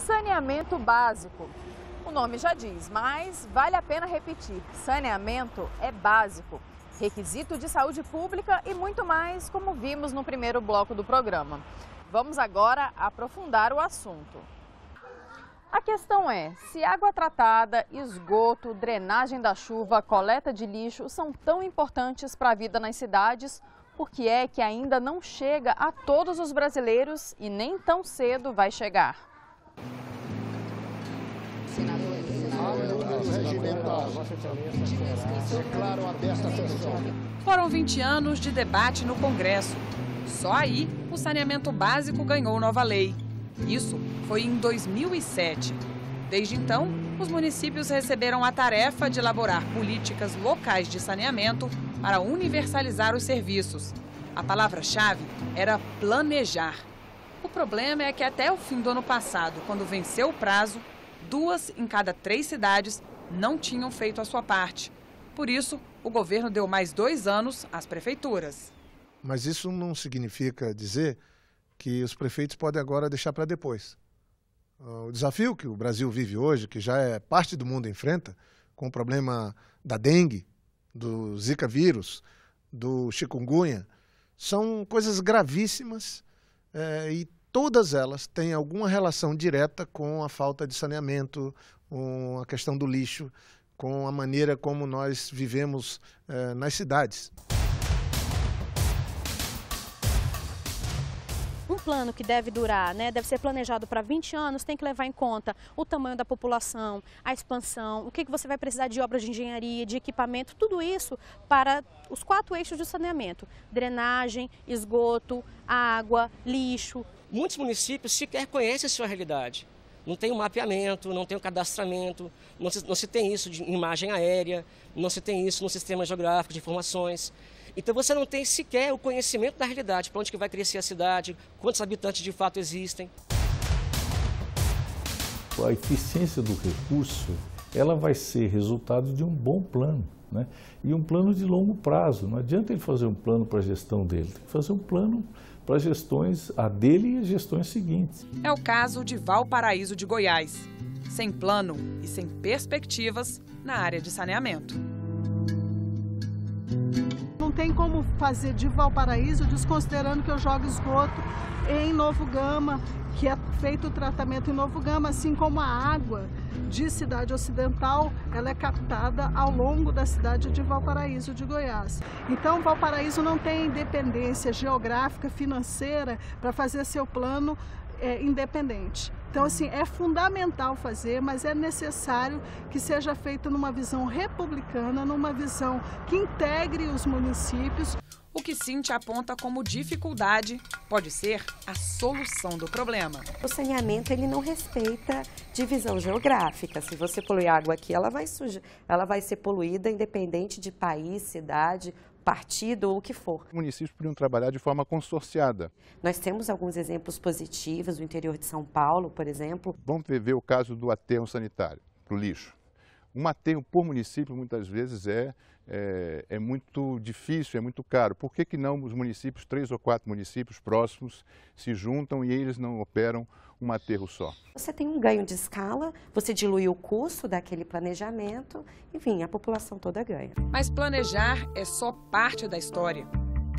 saneamento básico. O nome já diz, mas vale a pena repetir: saneamento é básico, requisito de saúde pública e muito mais, como vimos no primeiro bloco do programa. Vamos agora aprofundar o assunto. A questão é se água tratada, esgoto, drenagem da chuva, coleta de lixo são tão importantes para a vida nas cidades, por que é que ainda não chega a todos os brasileiros e nem tão cedo vai chegar? sessão. Foram 20 anos de debate no Congresso. Só aí o saneamento básico ganhou nova lei. Isso foi em 2007. Desde então, os municípios receberam a tarefa de elaborar políticas locais de saneamento para universalizar os serviços. A palavra-chave era planejar. O problema é que até o fim do ano passado, quando venceu o prazo, duas em cada três cidades não tinham feito a sua parte. Por isso, o governo deu mais dois anos às prefeituras. Mas isso não significa dizer que os prefeitos podem agora deixar para depois. Ah, o desafio que o Brasil vive hoje, que já é parte do mundo enfrenta, com o problema da dengue, do Zika vírus, do chikungunya, são coisas gravíssimas é, e todas elas têm alguma relação direta com a falta de saneamento, com a questão do lixo, com a maneira como nós vivemos eh, nas cidades. um plano que deve durar, né, deve ser planejado para 20 anos, tem que levar em conta o tamanho da população, a expansão, o que, que você vai precisar de obras de engenharia, de equipamento, tudo isso para os quatro eixos de saneamento: drenagem, esgoto, água, lixo, Muitos municípios sequer conhecem a sua realidade. Não tem o um mapeamento, não tem o um cadastramento, não se, não se tem isso de imagem aérea, não se tem isso no sistema geográfico de informações. Então você não tem sequer o conhecimento da realidade, para onde que vai crescer a cidade, quantos habitantes de fato existem. A eficiência do recurso, ela vai ser resultado de um bom plano, né? E um plano de longo prazo. Não adianta ele fazer um plano para a gestão dele, tem que fazer um plano para as gestões, a dele e as gestões seguintes. É o caso de Valparaíso de Goiás, sem plano e sem perspectivas na área de saneamento. Não tem como fazer de Valparaíso desconsiderando que eu jogo esgoto em Novo Gama, que é feito o tratamento em Novo Gama, assim como a água de Cidade Ocidental, ela é captada ao longo da cidade de Valparaíso de Goiás. Então, Valparaíso não tem independência geográfica, financeira, para fazer seu plano é, independente. Então, assim, é fundamental fazer, mas é necessário que seja feito numa visão republicana, numa visão que integre os municípios. O que Cintia aponta como dificuldade pode ser a solução do problema. O saneamento ele não respeita divisão geográfica. Se você poluir água aqui, ela vai suja, ela vai ser poluída independente de país, cidade partido ou o que for. Municípios poderiam trabalhar de forma consorciada. Nós temos alguns exemplos positivos, o interior de São Paulo, por exemplo. Vamos ver o caso do aterro sanitário, do lixo. Um aterro por município, muitas vezes, é é, é, muito difícil, é muito caro. Por que, que não os municípios, três ou quatro municípios próximos, se juntam e eles não operam um aterro só? Você tem um ganho de escala, você dilui o custo daquele planejamento, enfim, a população toda ganha. Mas planejar é só parte da história.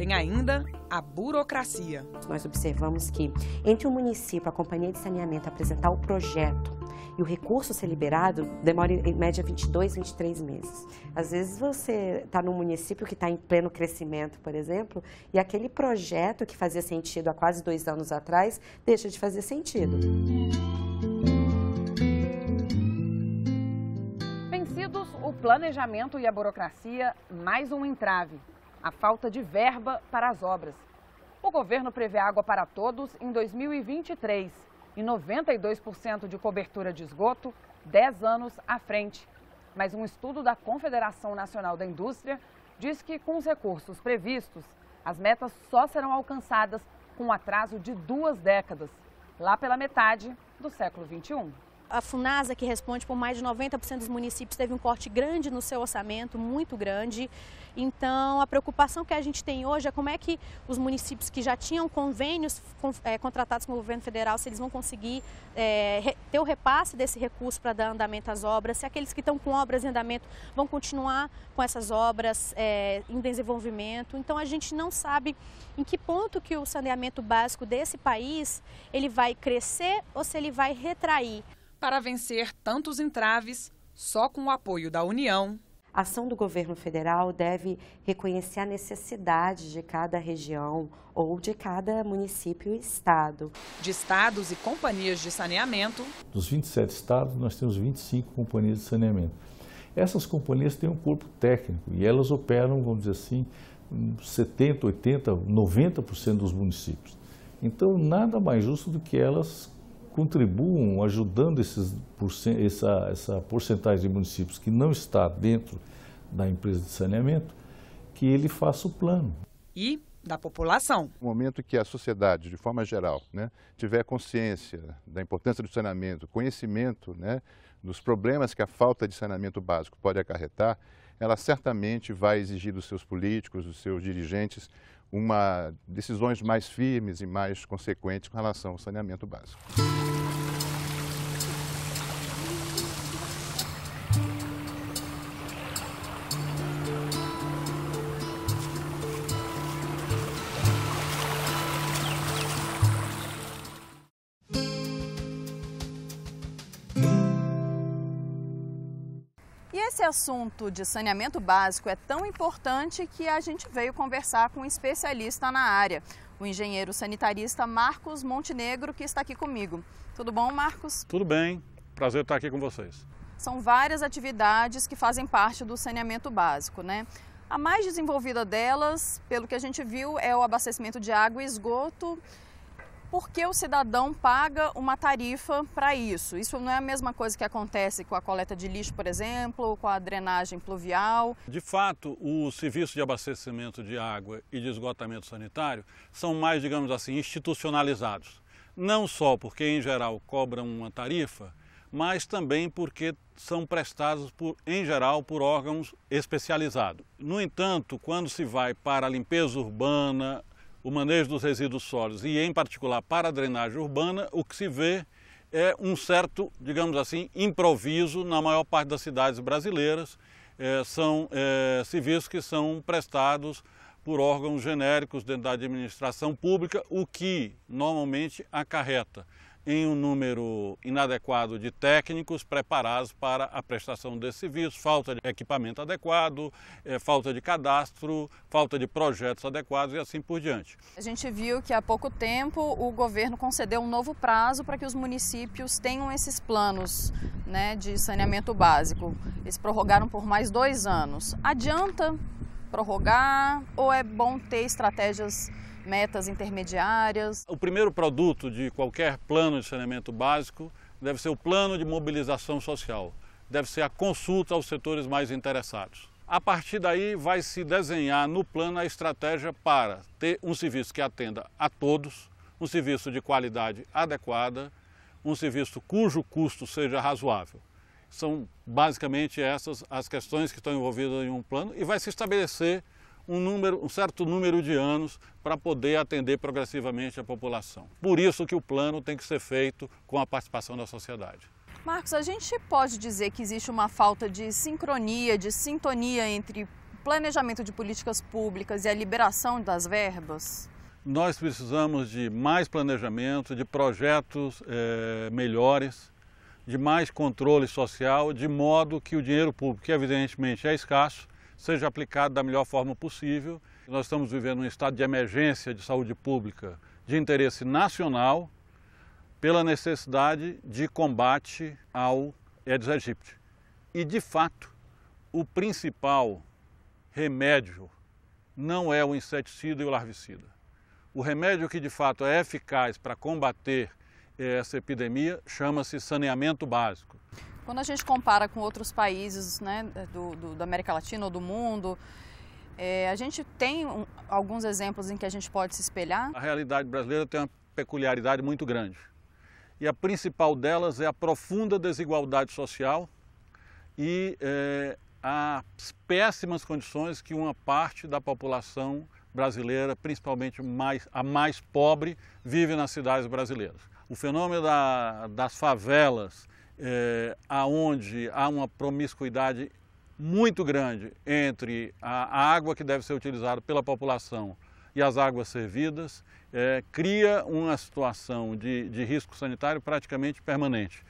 Tem ainda a burocracia. Nós observamos que, entre o município, a companhia de saneamento apresentar o projeto e o recurso ser liberado, demora em média 22, 23 meses. Às vezes você está num município que está em pleno crescimento, por exemplo, e aquele projeto que fazia sentido há quase dois anos atrás deixa de fazer sentido. Vencidos o planejamento e a burocracia, mais um entrave a falta de verba para as obras. O governo prevê água para todos em 2023 e 92% de cobertura de esgoto 10 anos à frente. Mas um estudo da Confederação Nacional da Indústria diz que, com os recursos previstos, as metas só serão alcançadas com um atraso de duas décadas, lá pela metade do século XXI a FUNASA, que responde por mais de 90% dos municípios, teve um corte grande no seu orçamento, muito grande. Então, a preocupação que a gente tem hoje é como é que os municípios que já tinham convênios com, é, eh, contratados com o governo federal, se eles vão conseguir é, ter o repasse desse recurso para dar andamento às obras, se aqueles que estão com obras em andamento vão continuar com essas obras é, em desenvolvimento. Então, a gente não sabe em que ponto que o saneamento básico desse país ele vai crescer ou se ele vai retrair para vencer tantos entraves só com o apoio da União. A ação do governo federal deve reconhecer a necessidade de cada região ou de cada município e estado. De estados e companhias de saneamento. Dos 27 estados, nós temos 25 companhias de saneamento. Essas companhias têm um corpo técnico e elas operam, vamos dizer assim, 70, 80, 90% dos municípios. Então, nada mais justo do que elas contribuam ajudando esses, essa, essa porcentagem de municípios que não está dentro da empresa de saneamento, que ele faça o plano. E da população. No momento que a sociedade, de forma geral, né, tiver consciência da importância do saneamento, conhecimento né, dos problemas que a falta de saneamento básico pode acarretar, ela certamente vai exigir dos seus políticos, dos seus dirigentes, uma, decisões mais firmes e mais consequentes com relação ao saneamento básico. Esse assunto de saneamento básico é tão importante que a gente veio conversar com um especialista na área, o engenheiro sanitarista Marcos Montenegro, que está aqui comigo. Tudo bom, Marcos? Tudo bem. Prazer estar aqui com vocês. São várias atividades que fazem parte do saneamento básico, né? A mais desenvolvida delas, pelo que a gente viu, é o abastecimento de água e esgoto por que o cidadão paga uma tarifa para isso? Isso não é a mesma coisa que acontece com a coleta de lixo, por exemplo, com a drenagem pluvial? De fato, o serviço de abastecimento de água e de esgotamento sanitário são mais, digamos assim, institucionalizados. Não só porque, em geral, cobram uma tarifa, mas também porque são prestados, por, em geral, por órgãos especializados. No entanto, quando se vai para a limpeza urbana, o manejo dos resíduos sólidos e, em particular, para a drenagem urbana, o que se vê é um certo, digamos assim, improviso na maior parte das cidades brasileiras. É, são é, serviços que são prestados por órgãos genéricos dentro da administração pública, o que normalmente acarreta em um número inadequado de técnicos preparados para a prestação desse serviço, falta de equipamento adequado, eh, falta de cadastro, falta de projetos adequados e assim por diante. A gente viu que há pouco tempo o governo concedeu um novo prazo para que os municípios tenham esses planos né, de saneamento básico. Eles prorrogaram por mais dois anos. Adianta prorrogar ou é bom ter estratégias metas intermediárias. O primeiro produto de qualquer plano de saneamento básico deve ser o plano de mobilização social, deve ser a consulta aos setores mais interessados. A partir daí, vai se desenhar no plano a estratégia para ter um serviço que atenda a todos, um serviço de qualidade adequada, um serviço cujo custo seja razoável. São basicamente essas as questões que estão envolvidas em um plano e vai se estabelecer um, número, um certo número de anos para poder atender progressivamente a população. Por isso que o plano tem que ser feito com a participação da sociedade. Marcos, a gente pode dizer que existe uma falta de sincronia, de sintonia entre planejamento de políticas públicas e a liberação das verbas? Nós precisamos de mais planejamento, de projetos é, melhores, de mais controle social, de modo que o dinheiro público, que evidentemente é escasso, seja aplicado da melhor forma possível. Nós estamos vivendo um estado de emergência de saúde pública de interesse nacional pela necessidade de combate ao Aedes aegypti. E, de fato, o principal remédio não é o inseticida e o larvicida. O remédio que de fato é eficaz para combater essa epidemia chama-se saneamento básico. Quando a gente compara com outros países né, do, do, da América Latina ou do mundo, é, a gente tem um, alguns exemplos em que a gente pode se espelhar. A realidade brasileira tem uma peculiaridade muito grande. E a principal delas é a profunda desigualdade social e é, as péssimas condições que uma parte da população brasileira, principalmente mais, a mais pobre, vive nas cidades brasileiras. O fenômeno da, das favelas é, aonde há uma promiscuidade muito grande entre a água que deve ser utilizada pela população e as águas servidas, eh, cria uma situação de, de risco sanitário praticamente permanente.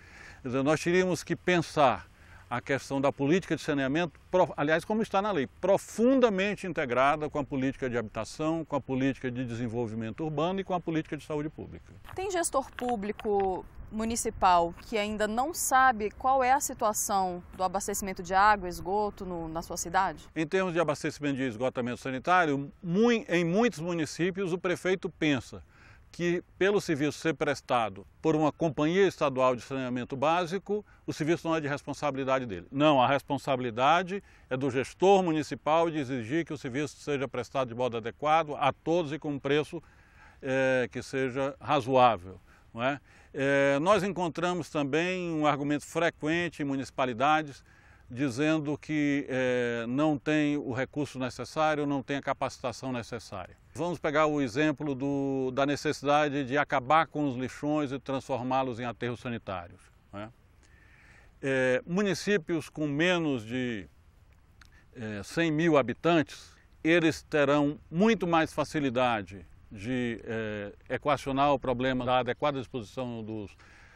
Dizer, nós teríamos que pensar a questão da política de saneamento, aliás, como está na lei, profundamente integrada com a política de habitação, com a política de desenvolvimento urbano e com a política de saúde pública. Tem gestor público municipal que ainda não sabe qual é a situação do abastecimento de água, esgoto no, na sua cidade? Em termos de abastecimento de esgotamento sanitário, em muitos municípios o prefeito pensa que, pelo serviço ser prestado por uma companhia estadual de saneamento básico, o serviço não é de responsabilidade dele. Não, a responsabilidade é do gestor municipal de exigir que o serviço seja prestado de modo adequado a todos e com um preço eh, que seja razoável. Não é? É, nós encontramos também um argumento frequente em municipalidades dizendo que é, não tem o recurso necessário, não tem a capacitação necessária. Vamos pegar o exemplo do, da necessidade de acabar com os lixões e transformá-los em aterros sanitários. É? é, municípios com menos de é, 100 mil habitantes, eles terão muito mais facilidade de eh, equacionar o problema da adequada disposição dos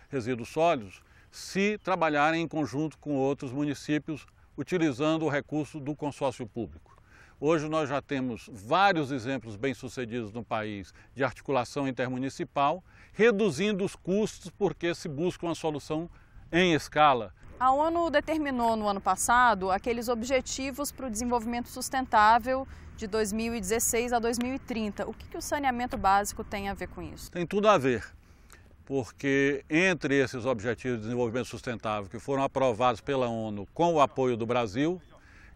resíduos sólidos se trabalharem em conjunto com outros municípios utilizando o recurso do consórcio público. Hoje nós já temos vários exemplos bem-sucedidos no país de articulação intermunicipal, reduzindo os custos porque se busca uma solução em escala. A ONU determinou no ano passado aqueles objetivos para o desenvolvimento sustentável de 2016 a 2030. O que, que o saneamento básico tem a ver com isso? Tem tudo a ver, porque entre esses objetivos de desenvolvimento sustentável que foram aprovados pela ONU com o apoio do Brasil,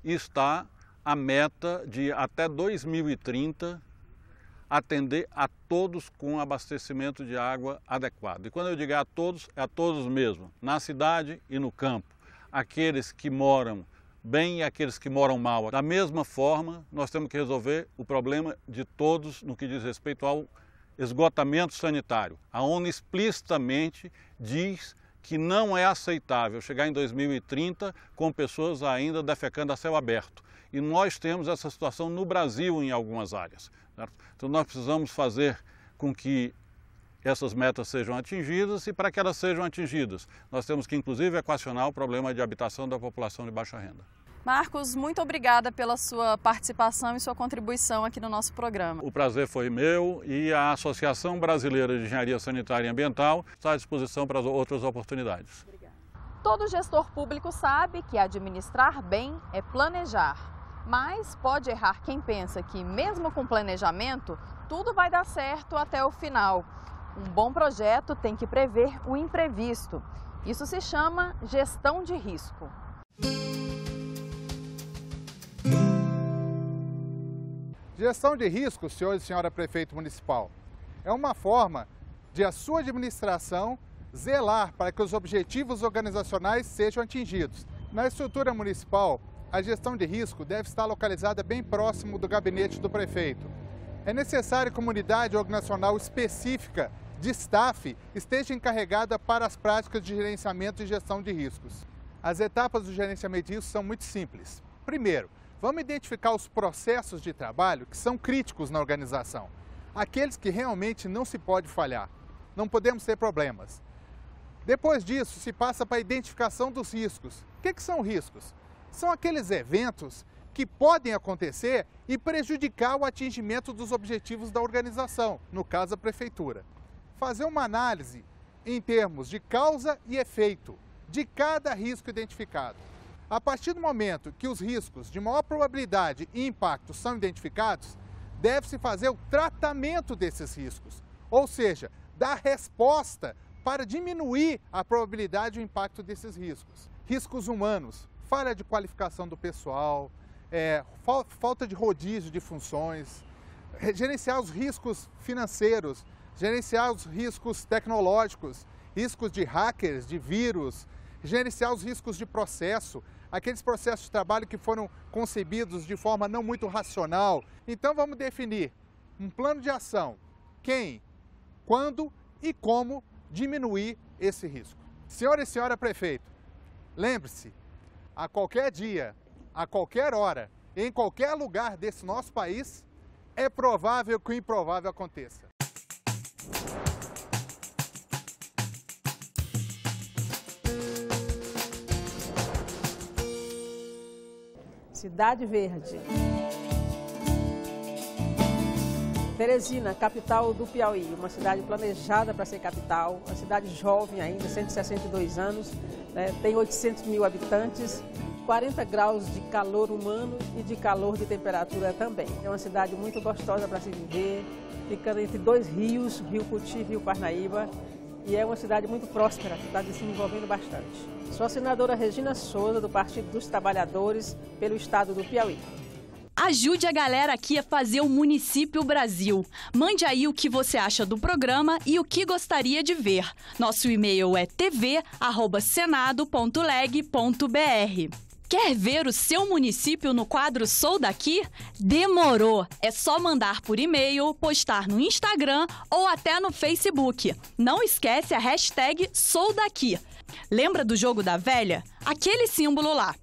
está a meta de até 2030 atender a todos com abastecimento de água adequado. E quando eu digo a todos, é a todos mesmo, na cidade e no campo. Aqueles que moram bem e aqueles que moram mal. Da mesma forma, nós temos que resolver o problema de todos no que diz respeito ao esgotamento sanitário. A ONU explicitamente diz que não é aceitável chegar em 2030 com pessoas ainda defecando a céu aberto. E nós temos essa situação no Brasil em algumas áreas. Certo? Então nós precisamos fazer com que essas metas sejam atingidas e para que elas sejam atingidas, nós temos que inclusive equacionar o problema de habitação da população de baixa renda. Marcos, muito obrigada pela sua participação e sua contribuição aqui no nosso programa. O prazer foi meu e a Associação Brasileira de Engenharia Sanitária e Ambiental está à disposição para outras oportunidades. Obrigada. Todo gestor público sabe que administrar bem é planejar. Mas pode errar quem pensa que, mesmo com planejamento, tudo vai dar certo até o final. Um bom projeto tem que prever o imprevisto. Isso se chama gestão de risco. Gestão de risco, senhor e senhora prefeito municipal, é uma forma de a sua administração zelar para que os objetivos organizacionais sejam atingidos. Na estrutura municipal, a gestão de risco deve estar localizada bem próximo do gabinete do prefeito. É necessário que uma unidade organizacional específica de staff esteja encarregada para as práticas de gerenciamento e gestão de riscos. As etapas do gerenciamento de riscos são muito simples. Primeiro, vamos identificar os processos de trabalho que são críticos na organização, aqueles que realmente não se pode falhar, não podemos ter problemas. Depois disso, se passa para a identificação dos riscos. O que, que são riscos? São aqueles eventos que podem acontecer e prejudicar o atingimento dos objetivos da organização, no caso a prefeitura fazer uma análise em termos de causa e efeito de cada risco identificado. A partir do momento que os riscos de maior probabilidade e impacto são identificados, deve-se fazer o tratamento desses riscos, ou seja, dar resposta para diminuir a probabilidade e o impacto desses riscos. Riscos humanos, falha de qualificação do pessoal, é, falta de rodízio de funções, gerenciar os riscos financeiros, gerenciar os riscos tecnológicos, riscos de hackers, de vírus, gerenciar os riscos de processo, aqueles processos de trabalho que foram concebidos de forma não muito racional. Então vamos definir um plano de ação, quem, quando e como diminuir esse risco. Senhora e senhora prefeito, lembre-se, a qualquer dia, a qualquer hora, em qualquer lugar desse nosso país, é provável que o improvável aconteça. Cidade Verde. Teresina, capital do Piauí, uma cidade planejada para ser capital, uma cidade jovem ainda, 162 anos, né, tem 800 mil habitantes, 40 graus de calor humano e de calor de temperatura também. É uma cidade muito gostosa para se viver, ficando entre dois rios, Rio Cuti e Rio Parnaíba, e é uma cidade muito próspera, que está se desenvolvendo bastante. Sou a senadora Regina Souza, do Partido dos Trabalhadores, pelo estado do Piauí. Ajude a galera aqui a fazer o Município Brasil. Mande aí o que você acha do programa e o que gostaria de ver. Nosso e-mail é tv.senado.leg.br. Quer ver o seu município no quadro Sou Daqui? Demorou! É só mandar por e-mail, postar no Instagram ou até no Facebook. Não esquece a hashtag Sou Daqui. Lembra do jogo da velha? Aquele símbolo lá.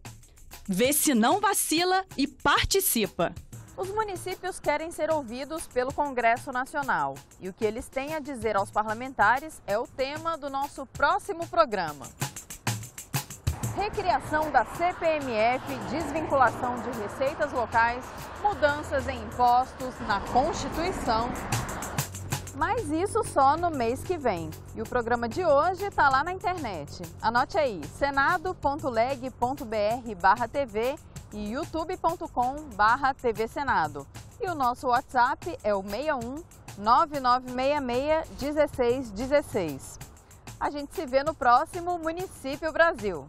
Vê se não vacila e participa. Os municípios querem ser ouvidos pelo Congresso Nacional. E o que eles têm a dizer aos parlamentares é o tema do nosso próximo programa recriação da CPMF, desvinculação de receitas locais, mudanças em impostos na Constituição. Mas isso só no mês que vem. E o programa de hoje está lá na internet. Anote aí, senado.leg.br TV e youtube.com TV Senado. E o nosso WhatsApp é o 61 9966 1616. A gente se vê no próximo Município Brasil.